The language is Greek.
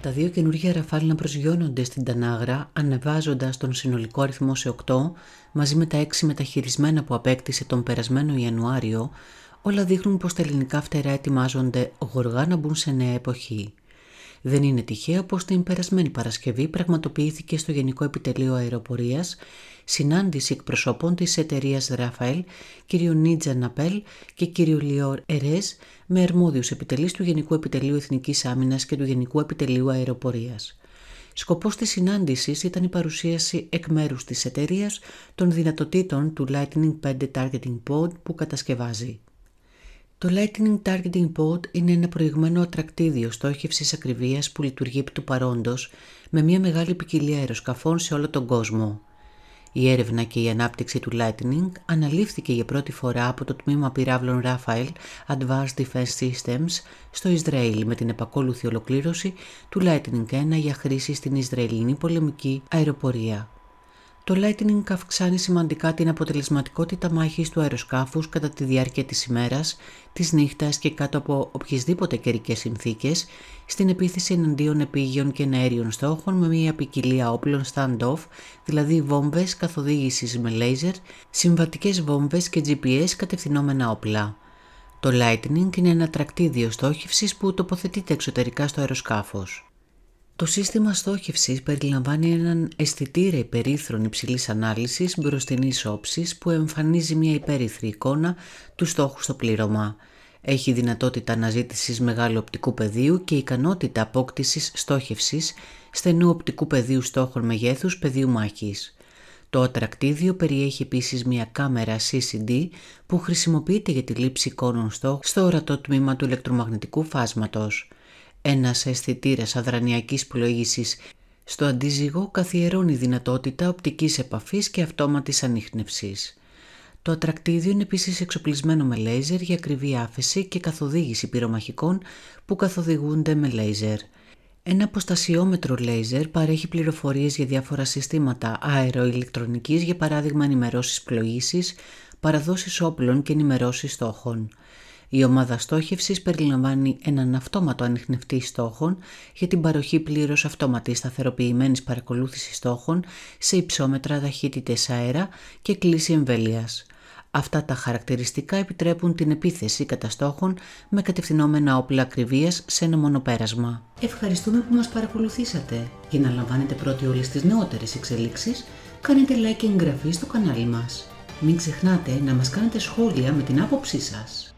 τα δύο καινούργια ραφάλ να προσγειώνονται στην Τανάγρα ανεβάζοντας τον συνολικό αριθμό σε 8 μαζί με τα 6 μεταχειρισμένα που απέκτησε τον περασμένο Ιανουάριο όλα δείχνουν πως τα ελληνικά φτερά ετοιμάζονται γοργά να μπουν σε νέα εποχή. Δεν είναι τυχαίο πως την περασμένη Παρασκευή πραγματοποιήθηκε στο Γενικό Επιτελείο Αεροπορίας συνάντηση εκπροσώπων της εταιρείας Ραφαέλ, κ. Νίτζα Ναπέλ και κ. Λιόρ Ερές με αρμόδιους επιτελείς του Γενικού Επιτελείου Εθνικής Άμυνας και του Γενικού Επιτελείου Αεροπορίας. Σκοπός της συνάντησης ήταν η παρουσίαση εκ μέρους της εταιρείας των δυνατοτήτων του Lightning 5 Targeting Pod που κατασκευάζει. Το Lightning Targeting Pod είναι ένα προηγμένο ατρακτήδιο στόχευσης ακριβίας που λειτουργεί επί του παρόντος με μια μεγάλη ποικιλία αεροσκαφών σε όλο τον κόσμο. Η έρευνα και η ανάπτυξη του Lightning αναλήφθηκε για πρώτη φορά από το τμήμα πυράβλων Rafael Advanced Defense Systems στο Ισραήλ με την επακόλουθη ολοκλήρωση του Lightning 1 για χρήση στην Ισραηλινή πολεμική αεροπορία. Το Lightning αυξάνει σημαντικά την αποτελεσματικότητα μάχης του αεροσκάφους κατά τη διάρκεια της ημέρας, της νύχτας και κάτω από οποιασδήποτε καιρικές συνθήκες στην επίθεση εναντίον επίγειων και αέριων στόχων με μια ποικιλία όπλων stand-off, δηλαδή βόμβες καθοδήγησης με λέιζερ, συμβατικές βόμβες και GPS κατευθυνόμενα όπλα. Το Lightning είναι ένα τρακτήδιο στόχευσης που τοποθετείται εξωτερικά στο αεροσκάφος. Το σύστημα στόχευσης περιλαμβάνει έναν αισθητήρα υπερήθρων υψηλής ανάλυσης μπροστινής όψης που εμφανίζει μια υπέρυθρη εικόνα του στόχου στο πλήρωμα. Έχει δυνατότητα αναζήτησης μεγάλου οπτικού πεδίου και ικανότητα απόκτησης στόχευσης στενού οπτικού πεδίου στόχων μεγέθους πεδίου μάχης. Το ατρακτίδιο περιέχει επίσης μια κάμερα CCD που χρησιμοποιείται για τη λήψη εικόνων στόχου στο ορατό τμήμα του ηλεκτρομαγνητικού φάσματος. Ένας αισθητήρας αδρανιακής πλοήγησης στο αντιζυγό καθιερώνει δυνατότητα οπτικής επαφής και αυτόματης ανείχνευσης. Το ατρακτίδιο είναι επίσης εξοπλισμένο με λέιζερ για ακριβή άφεση και καθοδήγηση πυρομαχικών που καθοδηγούνται με λέιζερ. Ένα αποστασιόμετρο λέιζερ παρέχει πληροφορίες για διάφορα συστήματα αεροηλεκτρονικής, για παράδειγμα ενημερώσεις πλοήγησης, παραδόσεις όπλων και ενημερώσεις στόχων. Η ομάδα στόχευσης περιλαμβάνει έναν αυτόματο ανιχνευτή στόχων για την παροχή πλήρως αυτόματης σταθεροποιημένης παρακολούθησης στόχων σε υψόμετρα ταχύτητες αέρα και κλίση εμβέλειας. Αυτά τα χαρακτηριστικά επιτρέπουν την επίθεση κατά στόχων με κατευθυνόμενα όπλα ακριβίας σε ένα μονοπέρασμα. Ευχαριστούμε που μας παρακολουθήσατε. Για να λαμβάνετε πρώτοι όλες τις νεότερες εξελίξεις κάνετε like και εγγραφή στο κανάλι μας. Μην ξεχνάτε να μας κάνετε σχόλια με την άποψή σας.